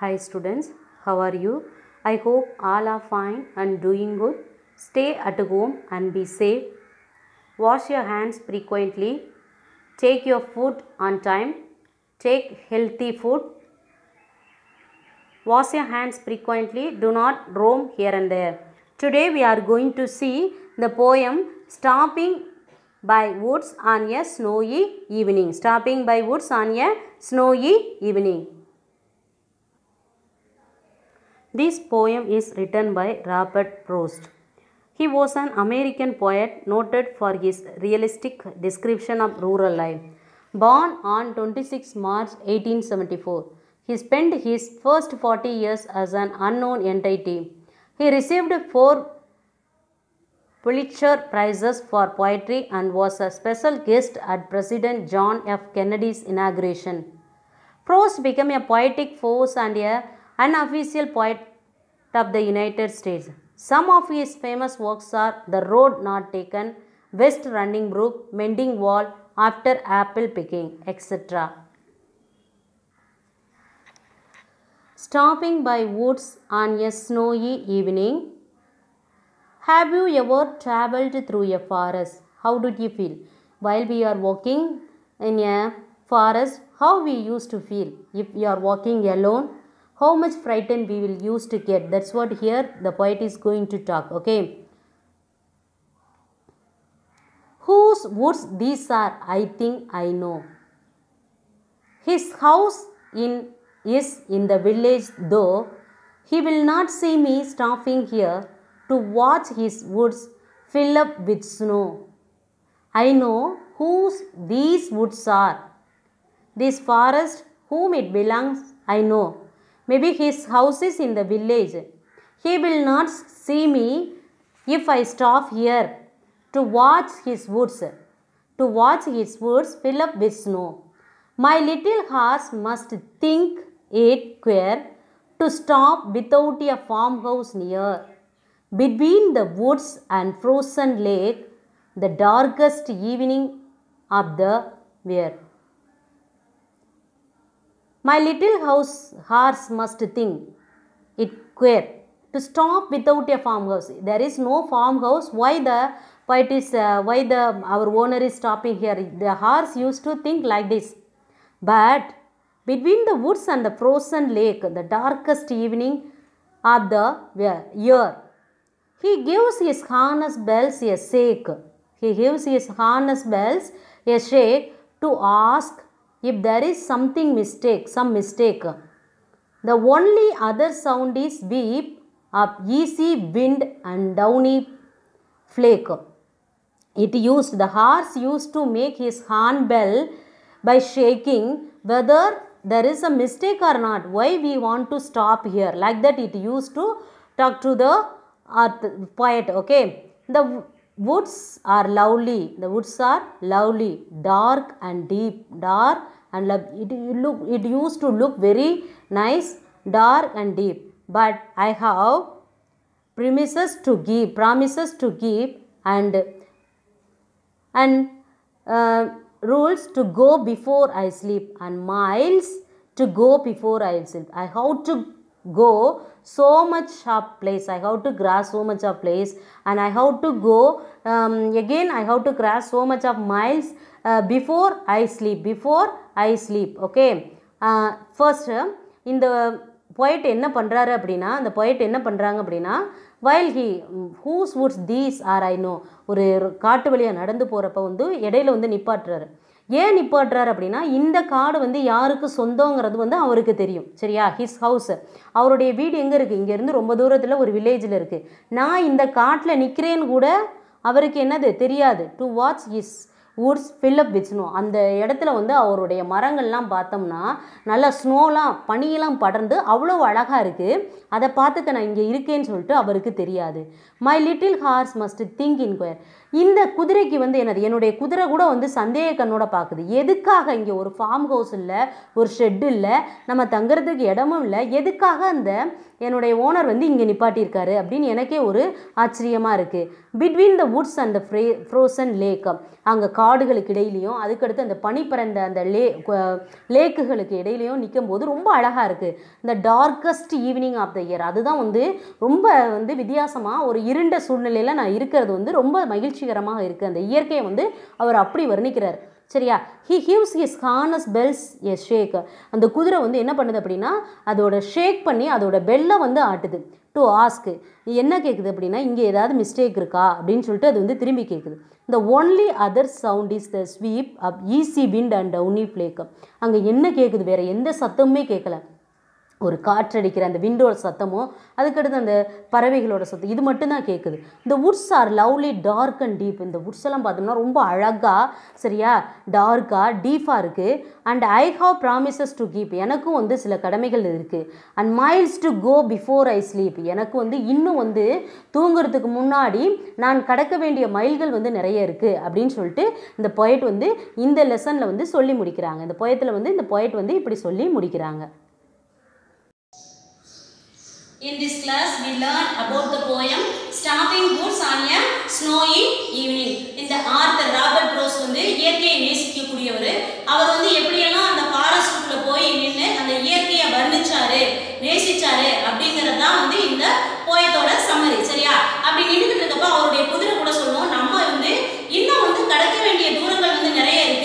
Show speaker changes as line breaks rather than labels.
Hi students, how are you? I hope all are fine and doing good. Stay at home and be safe. Wash your hands frequently. Take your food on time. Take healthy food. Wash your hands frequently. Do not roam here and there. Today we are going to see the poem Stopping by Woods on a Snowy Evening. Stopping by Woods on a Snowy Evening. This poem is written by Robert Prost. He was an American poet noted for his realistic description of rural life. Born on 26 March 1874, he spent his first 40 years as an unknown entity. He received four Pulitzer Prizes for poetry and was a special guest at President John F. Kennedy's inauguration. Prose became a poetic force and a an official poet of the United States. Some of his famous works are The Road Not Taken, West Running Brook, Mending Wall, After Apple Picking, etc. Stopping by woods on a snowy evening. Have you ever travelled through a forest? How did you feel? While we are walking in a forest, how we used to feel if you are walking alone how much frightened we will use to get. That's what here the poet is going to talk. Okay. Whose woods these are, I think I know. His house in is in the village though, he will not see me stopping here to watch his woods fill up with snow. I know whose these woods are. This forest, whom it belongs, I know. Maybe his house is in the village. He will not see me if I stop here to watch his woods. To watch his woods fill up with snow. My little horse must think it queer to stop without a farmhouse near. Between the woods and frozen lake, the darkest evening of the year. My little house horse must think it queer to stop without a farmhouse. There is no farmhouse. Why the uh, why the our owner is stopping here? The horse used to think like this. But between the woods and the frozen lake, the darkest evening of the uh, year, he gives his harness bells a shake. He gives his harness bells a shake to ask if there is something mistake, some mistake. The only other sound is beep, up easy wind and downy flake. It used, the horse used to make his horn bell by shaking whether there is a mistake or not. Why we want to stop here? Like that it used to talk to the earth, poet, okay. The Woods are lovely, the woods are lovely, dark and deep, dark and It, look, it used to look very nice, dark and deep. But I have premises to give, promises to give and, and uh, rules to go before I sleep and miles to go before I sleep. I have to go so much of place. I have to grasp so much of place and I have to go um, again I have to grasp so much of miles uh, before I sleep. Before I sleep. Okay. Uh, first in the poet என்ன பண்ணுறாரு அப்படின்னா அந்த poet என்ன பண்ணுறாங்க அப்படின்னா while he whose woods these are I know ஒரு காட்டு வழியாக நடந்து போகிறப்ப வந்து இடையில வந்து நிப்பாட்டுறாரு ஏன் நிப்பாட்டுறாரு அப்படின்னா இந்த காடு வந்து யாருக்கு சொந்தங்கிறது வந்து அவருக்கு தெரியும் சரியா ஹிஸ் ஹவுஸ் அவருடைய வீடு எங்கே இருக்குது இங்கேருந்து ரொம்ப தூரத்தில் ஒரு வில்லேஜில் இருக்குது நான் இந்த காட்டில் நிற்கிறேன்னு கூட அவருக்கு என்னது தெரியாது to watch his woods fill up with அந்த இடத்துல வந்து அவருடைய மரங்கள்லாம் பார்த்தோம்னா நல்லா ஸ்னோலாம் பனியெல்லாம் படர்ந்து அவ்வளோ அழகாக இருக்குது அதை பார்த்துக்க நான் இங்கே இருக்கேன்னு சொல்லிட்டு அவருக்கு தெரியாது my little horse must think it queer இந்த குதிரைக்கு வந்து என்னது என்னுடைய குதிரை கூட வந்து சந்தேக கண்ணோட பார்க்குது எதுக்காக இங்கே ஒரு ஃபார்ம் ஹவுஸ் இல்லை ஒரு ஷெட் இல்லை நம்ம தங்குறதுக்கு இடமும் இல்லை எதுக்காக அந்த என்னுடைய ஓனர் வந்து இங்கே நிப்பாட்டியிருக்காரு அப்படின்னு எனக்கே ஒரு ஆச்சரியமாக இருக்குது between the woods and the fro frozen lake அங்கே காடுகளுக்கு இடையிலையும் அதுக்கடுத்து அந்த பனி அந்த லே லேக்குகளுக்கு இடையிலையும் நிற்கும் போது ரொம்ப அழகாக இருக்குது இந்த darkest evening of the year அதுதான் வந்து ரொம்ப வந்து வித்தியாசமாக ஒரு இருண்ட சூழ்நிலையில் நான் இருக்கிறது வந்து ரொம்ப மகிழ்ச்சிகரமாக இருக்குது அந்த இயற்கையை வந்து அவர் அப்படி வர்ணிக்கிறார் சரியா he gives his harness bells a shake அந்த குதிரை வந்து என்ன பண்ணுது அப்படின்னா அதோட ஷேக் பண்ணி அதோட பெல்லை வந்து ஆட்டுது டு ஆஸ்க்கு என்ன கேட்குது அப்படின்னா இங்கே ஏதாவது மிஸ்டேக் இருக்கா அப்படின்னு சொல்லிட்டு அது வந்து திரும்பி கேட்குது இந்த only other sound is the sweep of easy wind and downy flake அங்கே என்ன கேட்குது வேறு எந்த சத்தமுமே கேட்கல ஒரு காற்றடிக்கிற அந்த விண்டோட சத்தமோ அதுக்கடுத்து அந்த பறவைகளோட சத்தம் இது மட்டும்தான் கேட்குது இந்த woods are lovely dark and deep இந்த உட்ஸ் எல்லாம் பார்த்தோம்னா ரொம்ப அழகாக சரியா டார்க்காக டீஃபாக இருக்குது and I have promises to keep எனக்கும் வந்து சில கடமைகள் இருக்குது and miles to go before I sleep எனக்கு வந்து இன்னும் வந்து தூங்குறதுக்கு முன்னாடி நான் கடக்க வேண்டிய மைல்கள் வந்து நிறைய இருக்குது அப்படின்னு சொல்லிட்டு இந்த பொயட் வந்து இந்த லெசனில் வந்து சொல்லி முடிக்கிறாங்க இந்த பொயத்தில் வந்து இந்த பொயட் வந்து இப்படி சொல்லி முடிக்கிறாங்க In this class, we learned about the poem Stopping Boots on a Snowy Evening. இந்த ஆர்த்தர் ராபர்ட் ப்ரோஸ் வந்து இயற்கையை நேசிக்கக்கூடியவர் அவர் வந்து எப்படியெல்லாம் அந்த ஃபாரஸ்ட்டுக்குள்ளே போய் நின்று அந்த இயற்கையை வர்ணிச்சாரு நேசிச்சாரு அப்படிங்கிறது தான் வந்து இந்த போயத்தோட சம்மரி சரியா அப்படி நின்றுட்டு இருக்கப்போ அவருடைய குதிரை கூட சொல்லுவோம் நம்ம வந்து இன்னும் வந்து கடக்க வேண்டிய தூரங்கள் வந்து நிறைய இருக்கு